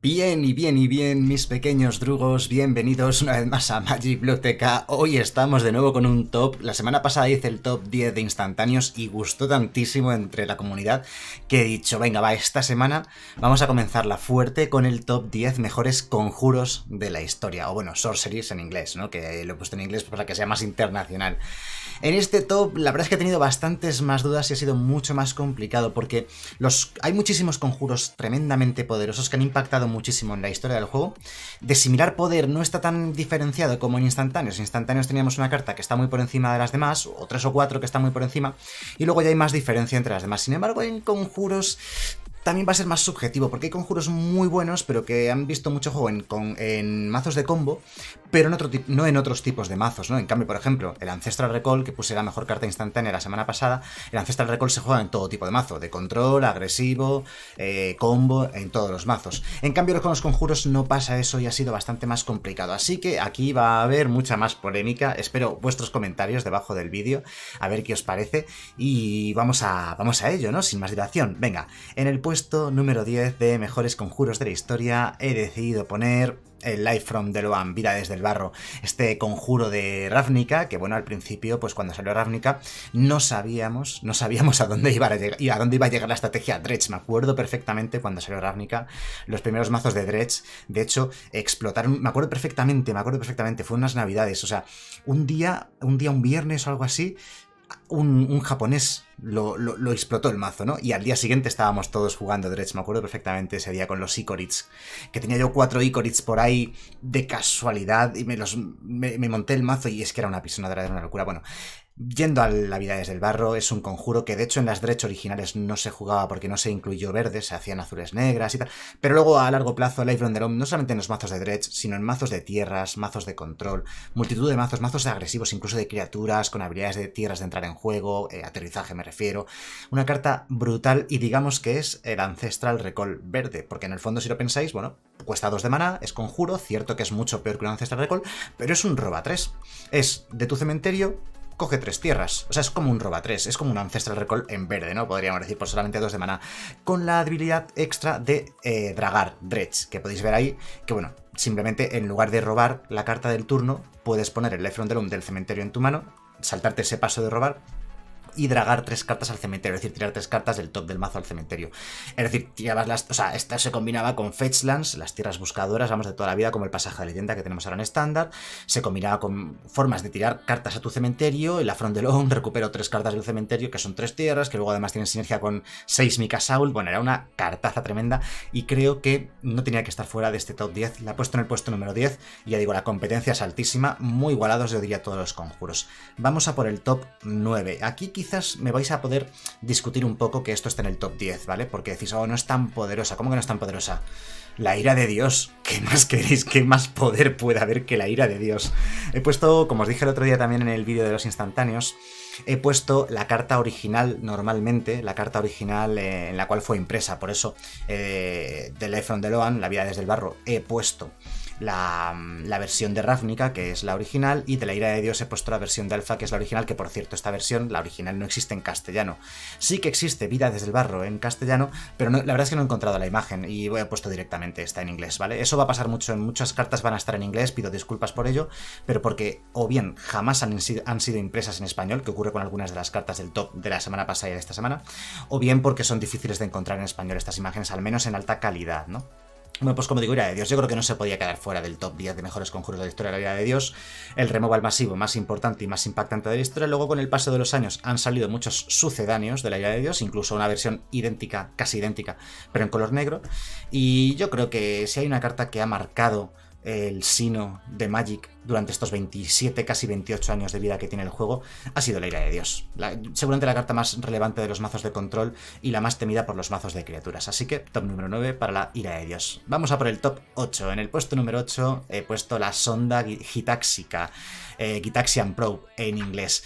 Bien y bien y bien, mis pequeños drugos, bienvenidos una vez más a Magic Biblioteca. Hoy estamos de nuevo con un top. La semana pasada hice el top 10 de instantáneos y gustó tantísimo entre la comunidad que he dicho, venga, va, esta semana vamos a comenzar la fuerte con el top 10 mejores conjuros de la historia, o bueno, sorceries en inglés, ¿no? Que lo he puesto en inglés para que sea más internacional. En este top, la verdad es que he tenido bastantes más dudas y ha sido mucho más complicado porque los, hay muchísimos conjuros tremendamente poderosos que han impactado muchísimo en la historia del juego. De similar poder no está tan diferenciado como en instantáneos. En instantáneos teníamos una carta que está muy por encima de las demás, o tres o cuatro que están muy por encima, y luego ya hay más diferencia entre las demás. Sin embargo, en conjuros también va a ser más subjetivo, porque hay conjuros muy buenos, pero que han visto mucho juego en, mazos de combo, pero en otro, no en otros tipos de mazos, ¿no? En cambio, por ejemplo, el Ancestral Recall, que puse la mejor carta instantánea la semana pasada, el Ancestral Recall se juega en todo tipo de mazo, de control, agresivo, eh, combo, en todos los mazos. En cambio, con los conjuros no pasa eso y ha sido bastante más complicado, así que aquí va a haber mucha más polémica, espero vuestros comentarios debajo del vídeo, a ver qué os parece, y vamos a, vamos a ello, ¿no? Sin más dilación, venga, en el puesto número 10 de mejores conjuros de la historia he decidido poner el Life from the Loan, Vida desde el Barro, este conjuro de Ravnica, que bueno, al principio, pues cuando salió Ravnica, no sabíamos, no sabíamos a dónde iba a llegar, y a dónde iba a llegar la estrategia Dredge, me acuerdo perfectamente cuando salió Ravnica, los primeros mazos de Dredge, de hecho, explotaron, me acuerdo perfectamente, me acuerdo perfectamente, fue unas navidades, o sea, un día, un día, un viernes o algo así, un, japonés lo, explotó el mazo, ¿no? Y al día siguiente estábamos todos jugando Dredge, me acuerdo perfectamente ese día con los Icorits, que tenía yo cuatro Icorits por ahí de casualidad y me los me, monté el mazo y es que era una pisonadera, era una locura. Bueno, Yendo a la vida desde el barro, es un conjuro que de hecho en las Dredge originales no se jugaba porque no se incluyó verde, se hacían azules negras y tal. Pero luego a largo plazo, Life Rondelom no solamente en los mazos de Dredge, sino en mazos de tierras, mazos de control, multitud de mazos, mazos agresivos, incluso de criaturas con habilidades de tierras de entrar en juego, eh, aterrizaje me refiero. Una carta brutal y digamos que es el Ancestral Recall verde, porque en el fondo, si lo pensáis, bueno, cuesta 2 de mana, es conjuro, cierto que es mucho peor que un Ancestral Recall, pero es un roba 3. Es de tu cementerio, coge tres tierras. O sea, es como un roba 3, es como un Ancestral Recall en verde, ¿no? Podríamos decir, por solamente dos de maná. Con la habilidad extra de eh, dragar, Dredge, que podéis ver ahí, que bueno, simplemente en lugar de robar la carta del turno, puedes poner el Lefrondelum del cementerio en tu mano, saltarte ese paso de robar, y dragar tres cartas al cementerio, es decir, tirar tres cartas del top del mazo al cementerio. Es decir, tirabas las. O sea, esta se combinaba con Fetchlands, las tierras buscadoras, vamos, de toda la vida, como el pasaje de leyenda que tenemos ahora en estándar. Se combinaba con formas de tirar cartas a tu cementerio, el long recupero tres cartas del cementerio, que son tres tierras, que luego además tienen sinergia con seis Saul. Bueno, era una cartaza tremenda y creo que no tenía que estar fuera de este top 10. La he puesto en el puesto número 10, y ya digo, la competencia es altísima, muy igualados, yo diría, todos los conjuros. Vamos a por el top 9. Aquí quizás me vais a poder discutir un poco que esto está en el top 10, ¿vale? Porque decís, oh, no es tan poderosa. ¿Cómo que no es tan poderosa? La ira de Dios. ¿Qué más queréis? ¿Qué más poder puede haber que la ira de Dios? He puesto, como os dije el otro día también en el vídeo de los instantáneos, he puesto la carta original normalmente, la carta original eh, en la cual fue impresa. Por eso, The eh, de Life the Loan, La vida desde el barro, he puesto la, versión de Ravnica, que es la original, y de la ira de Dios he puesto la versión de Alfa, que es la original, que por cierto, esta versión, la original, no existe en castellano. Sí que existe Vida desde el barro en castellano, pero la verdad es que no he encontrado la imagen y voy a puesto directamente esta en inglés, ¿vale? Eso va a pasar mucho, en muchas cartas van a estar en inglés, pido disculpas por ello, pero porque o bien jamás han, han sido impresas en español, que ocurre con algunas de las cartas del top de la semana pasada y de esta semana, o bien porque son difíciles de encontrar en español estas imágenes, al menos en alta calidad, ¿no? Bueno, pues como digo, Ira de Dios, yo creo que no se podía quedar fuera del top 10 de mejores conjuros de la historia de la Ira de Dios, el removal masivo más importante y más impactante de la historia. Luego, con el paso de los años, han salido muchos sucedáneos de la Ira de Dios, incluso una versión idéntica, casi idéntica, pero en color negro. Y yo creo que si hay una carta que ha marcado el sino de Magic durante estos 27, casi 28 años de vida que tiene el juego, ha sido la ira de Dios. seguramente la carta más relevante de los mazos de control y la más temida por los mazos de criaturas. Así que top número 9 para la ira de Dios. Vamos a por el top 8. En el puesto número 8 he puesto la sonda gitáxica, eh, Gitaxian Probe en inglés.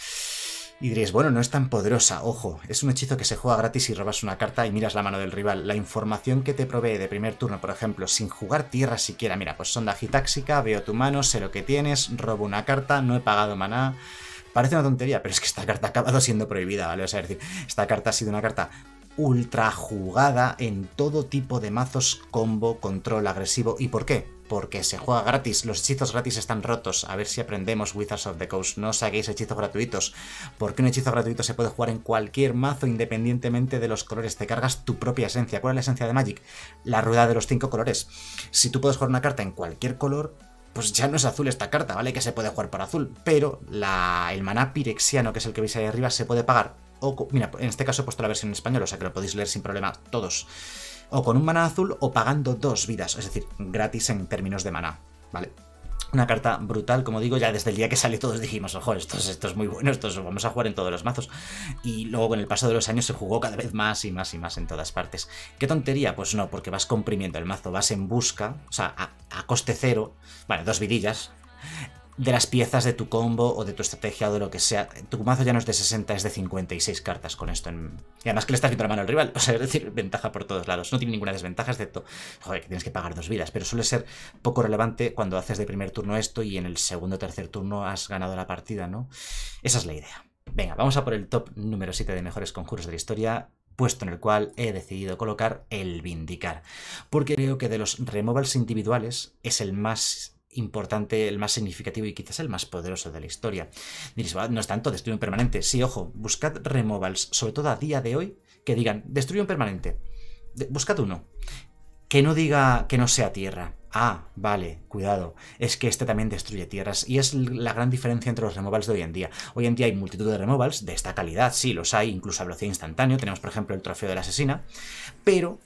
Y diréis, bueno, no es tan poderosa, ojo, es un hechizo que se juega gratis y robas una carta y miras la mano del rival. La información que te provee de primer turno, por ejemplo, sin jugar tierra siquiera, mira, pues sonda gitáxica, veo tu mano, sé lo que tienes, robo una carta, no he pagado maná. Parece una tontería, pero es que esta carta ha acabado siendo prohibida, ¿vale? O sea, es decir, esta carta ha sido una carta ultra jugada en todo tipo de mazos, combo, control agresivo. ¿Y por qué? porque se juega gratis, los hechizos gratis están rotos, a ver si aprendemos Wizards of the Coast, no saquéis hechizos gratuitos, porque un hechizo gratuito se puede jugar en cualquier mazo independientemente de los colores, te cargas tu propia esencia, ¿cuál es la esencia de Magic? La rueda de los cinco colores, si tú puedes jugar una carta en cualquier color, pues ya no es azul esta carta, ¿vale? Que se puede jugar por azul, pero el maná pirexiano, que es el que veis ahí arriba, se puede pagar. O, mira, en este caso he puesto la versión en español, o sea que lo podéis leer sin problema todos o con un maná azul o pagando dos vidas, es decir, gratis en términos de maná, ¿vale? Una carta brutal, como digo, ya desde el día que salió todos dijimos, ojo, esto, esto es muy bueno, esto lo vamos a jugar en todos los mazos. Y luego con el paso de los años se jugó cada vez más y más y más en todas partes. ¿Qué tontería? Pues no, porque vas comprimiendo el mazo, vas en busca, o sea, a, coste cero, vale dos vidillas, de las piezas de tu combo o de tu estrategia o de lo que sea. Tu mazo ya no es de 60, es de 56 cartas con esto. En... Y además que le estás viendo la mano al rival. O sea, es decir, ventaja por todos lados. No tiene ninguna desventaja, excepto, joder, que tienes que pagar dos vidas. Pero suele ser poco relevante cuando haces de primer turno esto y en el segundo o tercer turno has ganado la partida, ¿no? Esa es la idea. Venga, vamos a por el top número 7 de mejores conjuros de la historia puesto en el cual he decidido colocar el Vindicar, porque creo que de los removals individuales es el más importante, el más significativo y quizás el más poderoso de la historia. no es tanto, destruye un permanente. Sí, ojo, buscad removals, sobre todo a día de hoy, que digan, destruye un permanente. buscad uno. Que no diga que no sea tierra. Ah, vale, cuidado. Es que este también destruye tierras. Y es la gran diferencia entre los removals de hoy en día. Hoy en día hay multitud de removals de esta calidad, sí, los hay, incluso a velocidad instantánea. Tenemos, por ejemplo, el trofeo de la asesina. Pero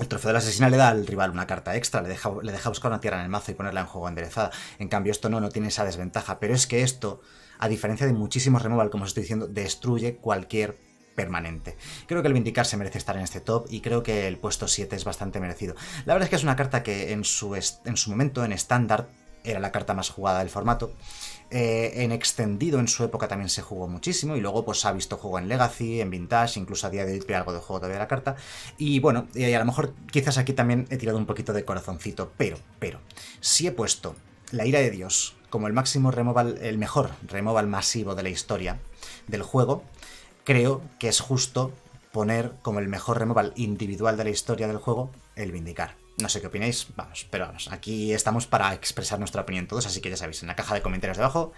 el trofeo de la asesina le da al rival una carta extra, le deja, le deja buscar una tierra en el mazo y ponerla en juego enderezada. En cambio, esto no, no tiene esa desventaja. Pero es que esto, a diferencia de muchísimos removal, como os estoy diciendo, destruye cualquier permanente. Creo que el Vindicar se merece estar en este top y creo que el puesto 7 es bastante merecido. La verdad es que es una carta que en su, en su momento, en estándar, era la carta más jugada del formato. Eh, en extendido en su época también se jugó muchísimo y luego pues ha visto juego en Legacy, en Vintage, incluso a día de hoy algo de juego todavía de la carta. Y bueno, y eh, a lo mejor quizás aquí también he tirado un poquito de corazoncito, pero, pero, si he puesto la ira de Dios como el máximo removal, el mejor removal masivo de la historia del juego, creo que es justo poner como el mejor removal individual de la historia del juego el Vindicar. No sé qué opináis, vamos, pero vamos, aquí estamos para expresar nuestra opinión todos, así que ya sabéis, en la caja de comentarios debajo,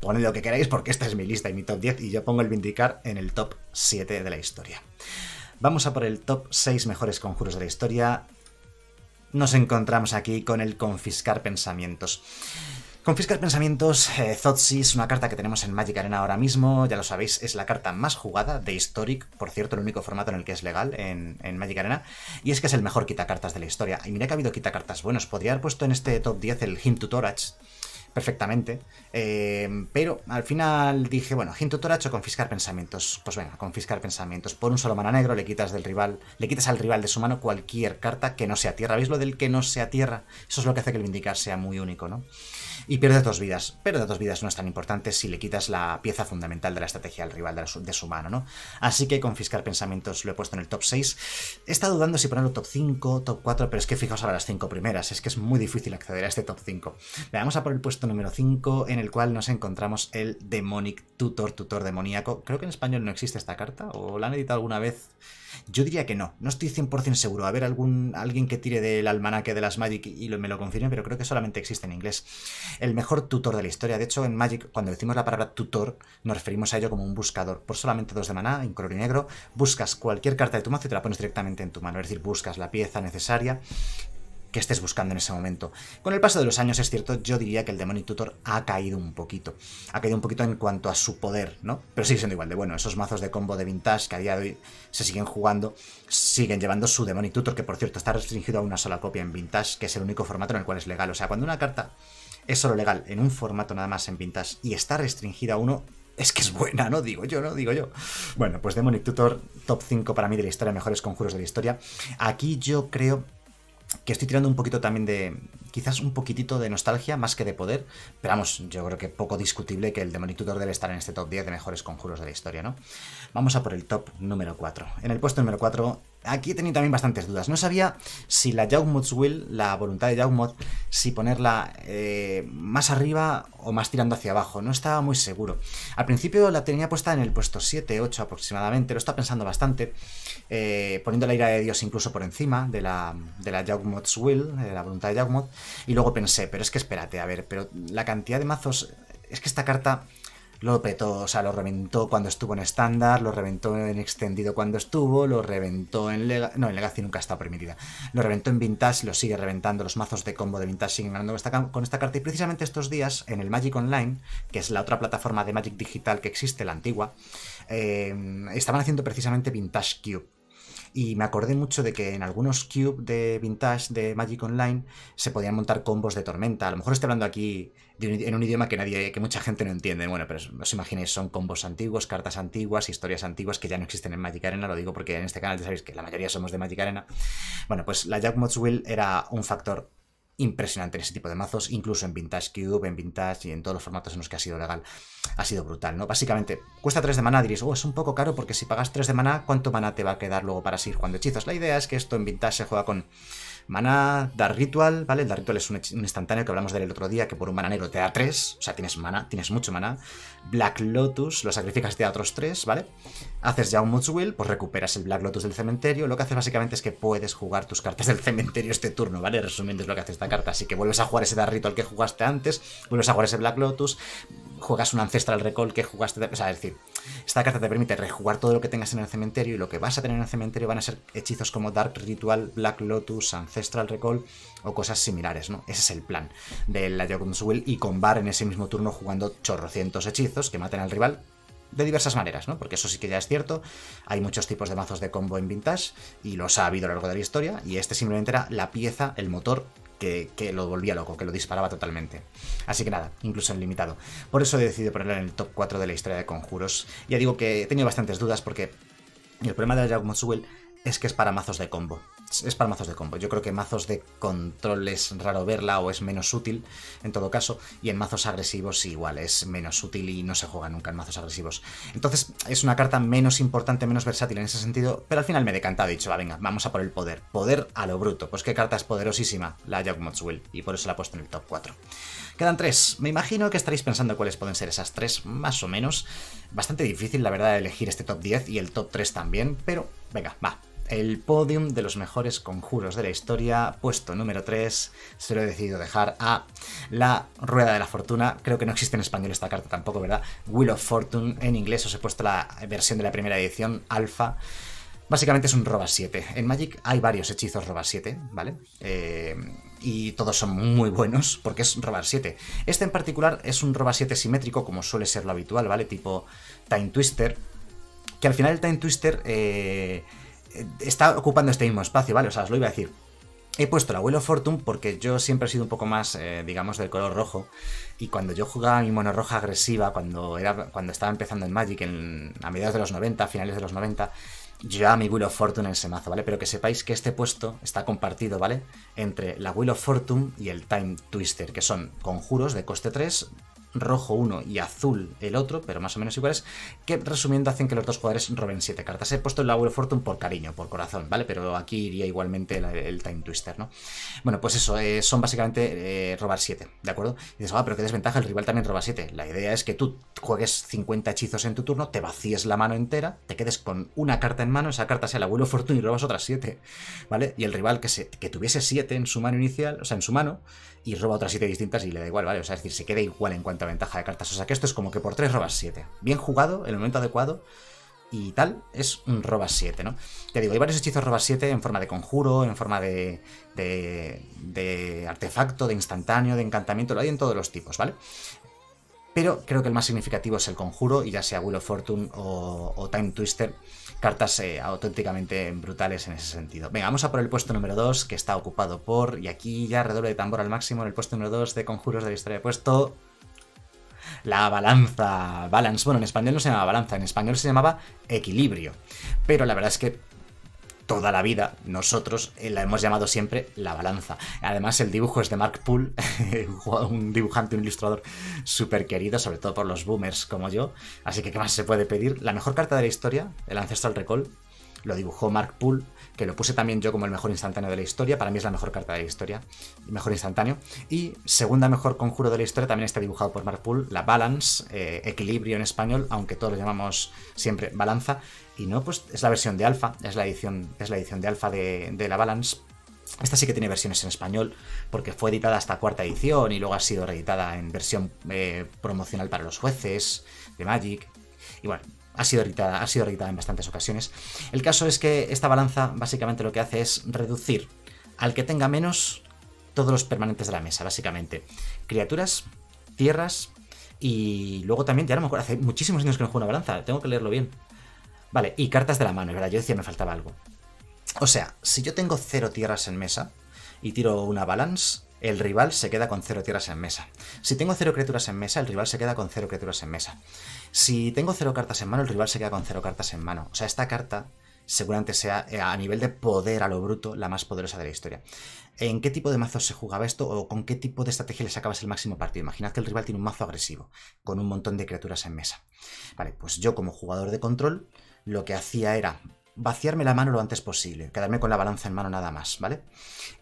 poned lo que queráis porque esta es mi lista y mi top 10 y yo pongo el Vindicar en el top 7 de la historia. Vamos a por el top 6 mejores conjuros de la historia. Nos encontramos aquí con el confiscar pensamientos. Confiscar pensamientos, eh, Zotsi es una carta que tenemos en Magic Arena ahora mismo, ya lo sabéis, es la carta más jugada de Historic, por cierto, el único formato en el que es legal en, Magic Arena, y es que es el mejor quitacartas de la historia. Y mira que ha habido quitacartas buenos, podría haber puesto en este top 10 el Hint to Torach, perfectamente, eh, pero al final dije, bueno, Hint to o confiscar pensamientos, pues venga, confiscar pensamientos, por un solo mana negro le quitas del rival, le quitas al rival de su mano cualquier carta que no sea tierra, ¿veis lo del que no sea tierra? Eso es lo que hace que el Vindicar sea muy único, ¿no? y pierde dos vidas. Pero dos vidas no es tan importante si le quitas la pieza fundamental de la estrategia al rival de, su mano, ¿no? Así que confiscar pensamientos lo he puesto en el top 6. He estado dudando si ponerlo top 5, top 4, pero es que fijaos ahora las 5 primeras, es que es muy difícil acceder a este top 5. Le vamos a por el puesto número 5, en el cual nos encontramos el Demonic Tutor, tutor demoníaco. Creo que en español no existe esta carta, o la han editado alguna vez. Yo diría que no, no estoy 100% seguro. A ver, algún, alguien que tire del almanaque de las Magic y me lo confirme, pero creo que solamente existe en inglés el mejor tutor de la historia. De hecho, en Magic, cuando decimos la palabra tutor, nos referimos a ello como un buscador. Por solamente dos de maná, en color y negro, buscas cualquier carta de tu mazo y te la pones directamente en tu mano. Es decir, buscas la pieza necesaria que estés buscando en ese momento. Con el paso de los años, es cierto, yo diría que el Demonic Tutor ha caído un poquito. Ha caído un poquito en cuanto a su poder, ¿no? Pero sigue siendo igual de bueno. Esos mazos de combo de vintage que a día de hoy se siguen jugando, siguen llevando su Demonic Tutor, que por cierto está restringido a una sola copia en vintage, que es el único formato en el cual es legal. O sea, cuando una carta es solo legal en un formato nada más en pintas y está restringida a uno, es que es buena, ¿no? Digo yo, ¿no? Digo yo. Bueno, pues Demonic Tutor, top 5 para mí de la historia, mejores conjuros de la historia. Aquí yo creo que estoy tirando un poquito también de, quizás un poquitito de nostalgia más que de poder, pero vamos, yo creo que poco discutible que el Demonic Tutor debe estar en este top 10 de mejores conjuros de la historia, ¿no? Vamos a por el top número 4. En el puesto número 4 Aquí he tenido también bastantes dudas. No sabía si la Jaumots Will, la voluntad de Jaugmut, si ponerla eh, más arriba o más tirando hacia abajo. No estaba muy seguro. Al principio la tenía puesta en el puesto 7, 8 aproximadamente. Lo estaba pensando bastante. Eh, poniendo la ira de Dios incluso por encima de la, de la Will, de la voluntad de Jaugmut, Y luego pensé, pero es que espérate, a ver, pero la cantidad de mazos. Es que esta carta lo petó, o sea, lo reventó cuando estuvo en estándar, lo reventó en extendido cuando estuvo, lo reventó en Legacy, no, en Legacy nunca está permitida, lo reventó en Vintage, lo sigue reventando, los mazos de combo de Vintage siguen ganando con esta carta y precisamente estos días en el Magic Online, que es la otra plataforma de Magic digital que existe, la antigua, eh, estaban haciendo precisamente Vintage Cube y me acordé mucho de que en algunos cubes de vintage de Magic Online se podían montar combos de tormenta. A lo mejor estoy hablando aquí en un idioma que nadie, que mucha gente no entiende. Bueno, pero os imaginéis, son combos antiguos, cartas antiguas, historias antiguas que ya no existen en Magic Arena. Lo digo porque en este canal ya sabéis que la mayoría somos de Magic Arena. Bueno, pues la Jack Will era un factor impresionante en ese tipo de mazos, incluso en Vintage Cube, en Vintage y en todos los formatos en los que ha sido legal. Ha sido brutal, ¿no? Básicamente, cuesta 3 de mana, diréis, oh, es un poco caro porque si pagas 3 de mana, ¿cuánto maná te va a quedar luego para seguir jugando hechizos? La idea es que esto en Vintage se juega con Mana, Dar Ritual, ¿vale? El Dar Ritual es un, instantáneo que hablamos del otro día, que por un mana negro te da 3, o sea, tienes mana, tienes mucho mana. Black Lotus, lo sacrificas y te da otros 3, ¿vale? Haces ya un Will, pues recuperas el Black Lotus del cementerio. Lo que haces básicamente es que puedes jugar tus cartas del cementerio este turno, ¿vale? Resumiendo es lo que hace esta carta. Así que vuelves a jugar ese Dar Ritual que jugaste antes, vuelves a jugar ese Black Lotus, juegas un Ancestral Recall que jugaste, o sea, es decir, esta carta te permite rejugar todo lo que tengas en el cementerio y lo que vas a tener en el cementerio van a ser hechizos como Dark Ritual, Black Lotus, Ancestral Recall o cosas similares, ¿no? Ese es el plan de la Jogun's Will y con Bar en ese mismo turno jugando chorrocientos hechizos que maten al rival, de diversas maneras, ¿no? Porque eso sí que ya es cierto. Hay muchos tipos de mazos de combo en Vintage y los ha habido a lo largo de la historia. Y este simplemente era la pieza, el motor que, lo volvía loco, que lo disparaba totalmente. Así que nada, incluso en limitado. Por eso he decidido ponerlo en el top 4 de la historia de conjuros. Ya digo que he tenido bastantes dudas porque el problema de Dragon es que es para mazos de combo es para mazos de combo. Yo creo que mazos de control es raro verla o es menos útil en todo caso. Y en mazos agresivos igual es menos útil y no se juega nunca en mazos agresivos. Entonces es una carta menos importante, menos versátil en ese sentido. Pero al final me he decantado y he dicho, va, venga, vamos a por el poder. Poder a lo bruto. Pues qué carta es poderosísima, la Jackmots Will. Y por eso la he puesto en el top 4. Quedan tres. Me imagino que estaréis pensando cuáles pueden ser esas tres, más o menos. Bastante difícil, la verdad, elegir este top 10 y el top 3 también. Pero venga, va, el podium de los mejores conjuros de la historia, puesto número 3, se lo he decidido dejar a La Rueda de la Fortuna. Creo que no existe en español esta carta tampoco, ¿verdad? Wheel of Fortune, en inglés os he puesto la versión de la primera edición, Alpha. Básicamente es un roba 7. En Magic hay varios hechizos roba 7, ¿vale? Eh, y todos son muy buenos porque es robar 7. Este en particular es un roba 7 simétrico, como suele ser lo habitual, ¿vale? Tipo Time Twister. Que al final el Time Twister... Eh, está ocupando este mismo espacio, ¿vale? O sea, os lo iba a decir. He puesto el of Fortune porque yo siempre he sido un poco más, eh, digamos, del color rojo. Y cuando yo jugaba mi mono roja agresiva, cuando, era, cuando estaba empezando en Magic, en, a mediados de los 90, finales de los 90, yo mi Wheel of Fortune en ese mazo, ¿vale? Pero que sepáis que este puesto está compartido, ¿vale? Entre la Wheel of Fortune y el Time Twister, que son conjuros de coste 3, rojo uno y azul el otro, pero más o menos iguales, que resumiendo hacen que los dos jugadores roben 7 cartas. He puesto el Abuelo Fortune por cariño, por corazón, ¿vale? Pero aquí iría igualmente el, Time Twister, ¿no? Bueno, pues eso, eh, son básicamente eh, robar 7, ¿de acuerdo? Y dices, ah, pero qué desventaja, el rival también roba 7. La idea es que tú juegues 50 hechizos en tu turno, te vacíes la mano entera, te quedes con una carta en mano, esa carta sea el Abuelo Fortune y robas otras 7, ¿vale? Y el rival que, se, que tuviese 7 en su mano inicial, o sea, en su mano, y roba otras 7 distintas y le da igual, ¿vale? O sea, es decir, se queda igual en cuanto a ventaja de cartas. O sea, que esto es como que por 3 robas 7. Bien jugado, en el momento adecuado y tal, es un robas 7, ¿no? Te digo, hay varios hechizos robas 7 en forma de conjuro, en forma de, de, de, artefacto, de instantáneo, de encantamiento, lo hay en todos los tipos, ¿vale? pero creo que el más significativo es el conjuro, y ya sea Will of Fortune o, Time Twister, cartas eh, auténticamente brutales en ese sentido. Venga, vamos a por el puesto número 2, que está ocupado por, y aquí ya redoble de tambor al máximo, en el puesto número 2 de conjuros de la historia de puesto... La balanza, balance, bueno, en español no se llamaba balanza, en español se llamaba equilibrio. Pero la verdad es que toda la vida, nosotros eh, la hemos llamado siempre la balanza. Además, el dibujo es de Mark Poole, un dibujante, un ilustrador súper querido, sobre todo por los boomers como yo. Así que, ¿qué más se puede pedir? La mejor carta de la historia, el Ancestral Recall, lo dibujó Mark Poole, que lo puse también yo como el mejor instantáneo de la historia, para mí es la mejor carta de la historia, mejor instantáneo. Y segunda mejor conjuro de la historia también está dibujado por Mark Pool la Balance, eh, equilibrio en español, aunque todos lo llamamos siempre balanza, y no, pues es la versión de alfa, es la edición, es la edición de alfa de, la Balance, esta sí que tiene versiones en español, porque fue editada hasta cuarta edición y luego ha sido reeditada en versión eh, promocional para los jueces de Magic. Y bueno, ha sido irritada, ha sido en bastantes ocasiones. El caso es que esta balanza básicamente lo que hace es reducir al que tenga menos todos los permanentes de la mesa, básicamente. Criaturas, tierras y luego también, ya no me acuerdo, hace muchísimos años que no juego una balanza, tengo que leerlo bien. Vale, y cartas de la mano, es verdad, yo decía me faltaba algo. O sea, si yo tengo cero tierras en mesa y tiro una balance, el rival se queda con cero tierras en mesa. Si tengo cero criaturas en mesa, el rival se queda con cero criaturas en mesa. Si tengo cero cartas en mano, el rival se queda con cero cartas en mano. O sea, esta carta seguramente sea eh, a nivel de poder a lo bruto la más poderosa de la historia. ¿En qué tipo de mazos se jugaba esto o con qué tipo de estrategia le sacabas el máximo partido? Imaginad que el rival tiene un mazo agresivo, con un montón de criaturas en mesa. Vale, pues yo como jugador de control lo que hacía era vaciarme la mano lo antes posible, quedarme con la balanza en mano nada más, ¿vale?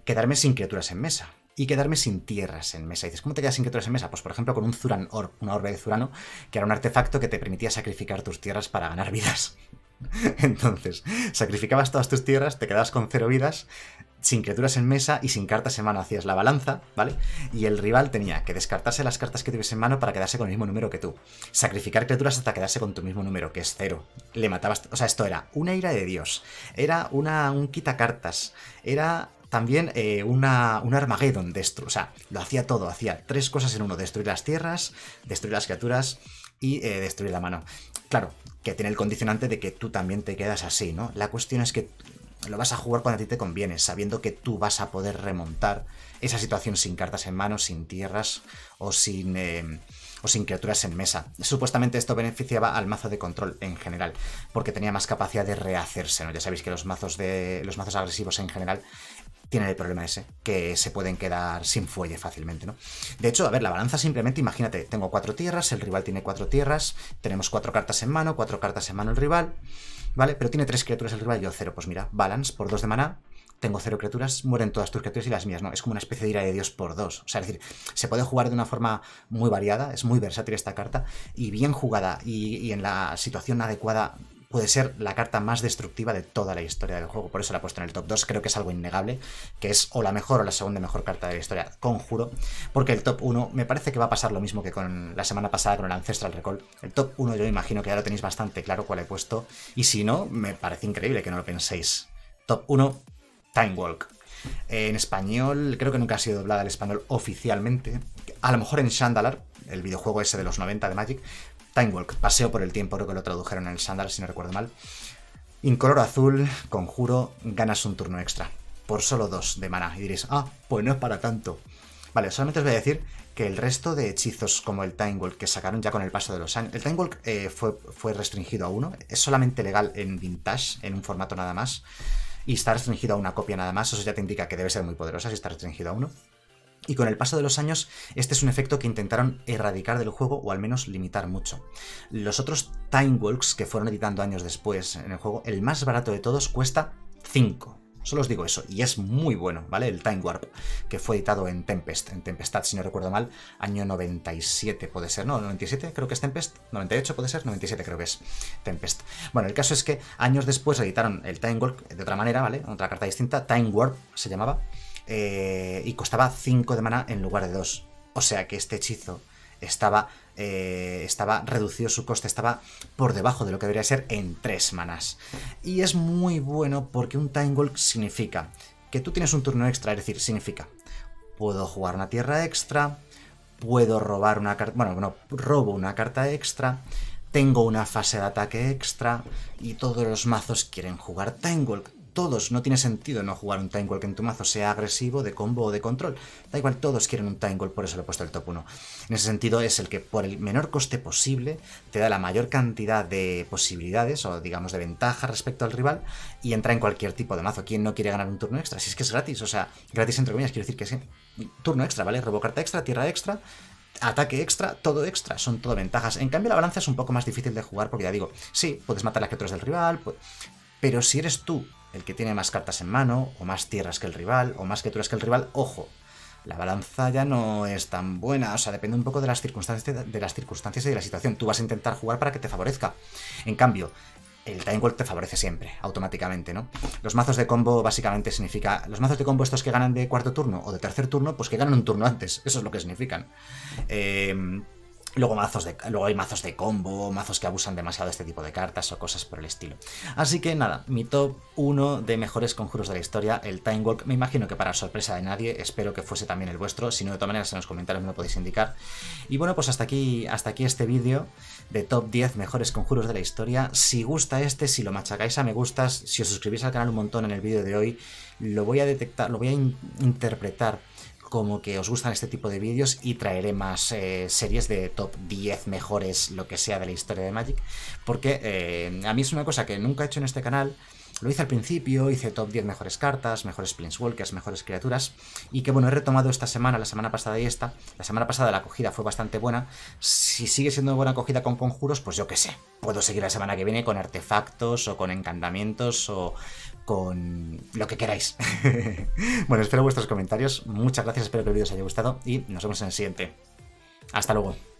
Quedarme sin criaturas en mesa, y quedarme sin tierras en mesa. Y dices, ¿cómo te quedas sin criaturas en mesa? Pues por ejemplo con un Zuran Orb, una orbe de Zurano, que era un artefacto que te permitía sacrificar tus tierras para ganar vidas. Entonces, sacrificabas todas tus tierras, te quedabas con cero vidas, sin criaturas en mesa y sin cartas en mano hacías la balanza, ¿vale? Y el rival tenía que descartarse las cartas que tuviese en mano para quedarse con el mismo número que tú. Sacrificar criaturas hasta quedarse con tu mismo número, que es cero. Le matabas... O sea, esto era una ira de Dios. Era una, un quita cartas. Era también eh, una, un Armageddon Destro, o sea, lo hacía todo, hacía tres cosas en uno, destruir las tierras, destruir las criaturas y eh, destruir la mano. Claro, que tiene el condicionante de que tú también te quedas así, ¿no? La cuestión es que lo vas a jugar cuando a ti te conviene, sabiendo que tú vas a poder remontar esa situación sin cartas en mano, sin tierras o sin, eh, o sin criaturas en mesa. Supuestamente esto beneficiaba al mazo de control en general, porque tenía más capacidad de rehacerse, ¿no? Ya sabéis que los mazos, de, los mazos agresivos en general tienen el problema ese, que se pueden quedar sin fuelle fácilmente, ¿no? De hecho, a ver, la balanza simplemente, imagínate, tengo cuatro tierras, el rival tiene cuatro tierras, tenemos cuatro cartas en mano, cuatro cartas en mano el rival, ¿vale? Pero tiene tres criaturas el rival y yo cero. Pues mira, balance por dos de maná, tengo cero criaturas, mueren todas tus criaturas y las mías, ¿no? Es como una especie de ira de Dios por dos. O sea, es decir, se puede jugar de una forma muy variada, es muy versátil esta carta, y bien jugada y, y en la situación adecuada puede ser la carta más destructiva de toda la historia del juego. Por eso la he puesto en el top 2. Creo que es algo innegable, que es o la mejor o la segunda mejor carta de la historia, conjuro. Porque el top 1 me parece que va a pasar lo mismo que con la semana pasada con el Ancestral Recall. El top 1 yo imagino que ya lo tenéis bastante claro cuál he puesto. Y si no, me parece increíble que no lo penséis. Top 1, Time Walk. En español, creo que nunca ha sido doblada al español oficialmente. A lo mejor en Shandalar, el videojuego ese de los 90 de Magic, Time Paseo por el Tiempo, creo que lo tradujeron en el Sandal, si no recuerdo mal. Incolor azul, conjuro, ganas un turno extra. Por solo dos de mana. Y diréis, ah, pues no es para tanto. Vale, solamente os voy a decir que el resto de hechizos como el Time que sacaron ya con el paso de los años. El Time eh, fue, fue restringido a uno. Es solamente legal en Vintage, en un formato nada más. Y está restringido a una copia nada más. Eso ya te indica que debe ser muy poderosa si está restringido a uno. Y con el paso de los años, este es un efecto que intentaron erradicar del juego o al menos limitar mucho. Los otros Time Walks que fueron editando años después en el juego, el más barato de todos cuesta 5. Solo os digo eso, y es muy bueno, ¿vale? El Time Warp, que fue editado en Tempest, en Tempestad, si no recuerdo mal, año 97 puede ser, ¿no? 97 creo que es Tempest, 98 puede ser, 97 creo que es Tempest. Bueno, el caso es que años después editaron el Time Warp de otra manera, ¿vale? Otra carta distinta, Time Warp se llamaba, eh, y costaba 5 de mana en lugar de 2. O sea que este hechizo estaba, eh, estaba reducido su coste, estaba por debajo de lo que debería ser en 3 manas. Y es muy bueno porque un Time Walk significa que tú tienes un turno extra, es decir, significa puedo jugar una tierra extra, puedo robar una carta, bueno, robo una carta extra, tengo una fase de ataque extra y todos los mazos quieren jugar Time Walk todos, no tiene sentido no jugar un Time que en tu mazo, sea agresivo, de combo o de control. Da igual, todos quieren un Time por eso le he puesto el top 1. En ese sentido, es el que por el menor coste posible te da la mayor cantidad de posibilidades o, digamos, de ventaja respecto al rival y entra en cualquier tipo de mazo. ¿Quién no quiere ganar un turno extra? Si es que es gratis, o sea, gratis entre comillas, quiero decir que es sí. turno extra, ¿vale? carta extra, tierra extra, ataque extra, todo extra, son todo ventajas. En cambio, la balanza es un poco más difícil de jugar porque ya digo, sí, puedes matar las criaturas del rival, pero si eres tú el que tiene más cartas en mano, o más tierras que el rival, o más criaturas que el rival, ojo, la balanza ya no es tan buena, o sea, depende un poco de las circunstancias, de las circunstancias y de la situación. Tú vas a intentar jugar para que te favorezca. En cambio, el Time World te favorece siempre, automáticamente, ¿no? Los mazos de combo básicamente significa... Los mazos de combo estos que ganan de cuarto turno o de tercer turno, pues que ganan un turno antes. Eso es lo que significan. Eh, Luego, mazos luego hay mazos de combo, mazos que abusan demasiado de este tipo de cartas o cosas por el estilo. Así que nada, mi top 1 de mejores conjuros de la historia, el Time Walk. Me imagino que para sorpresa de nadie, espero que fuese también el vuestro. Si no, de todas maneras en los comentarios me lo podéis indicar. Y bueno, pues hasta aquí, hasta aquí este vídeo de top 10 mejores conjuros de la historia. Si gusta este, si lo machacáis a me gustas, si os suscribís al canal un montón en el vídeo de hoy, lo voy a detectar, lo voy a interpretar como que os gustan este tipo de vídeos y traeré más eh, series de top 10 mejores, lo que sea de la historia de Magic, porque eh, a mí es una cosa que nunca he hecho en este canal lo hice al principio, hice top 10 mejores cartas, mejores planeswalkers, mejores criaturas, y que bueno, he retomado esta semana, la semana pasada y esta. La semana pasada la acogida fue bastante buena. Si sigue siendo buena acogida con conjuros, pues yo qué sé. Puedo seguir la semana que viene con artefactos o con encantamientos o con lo que queráis. bueno, espero vuestros comentarios. Muchas gracias, espero que el vídeo os haya gustado y nos vemos en el siguiente. Hasta luego.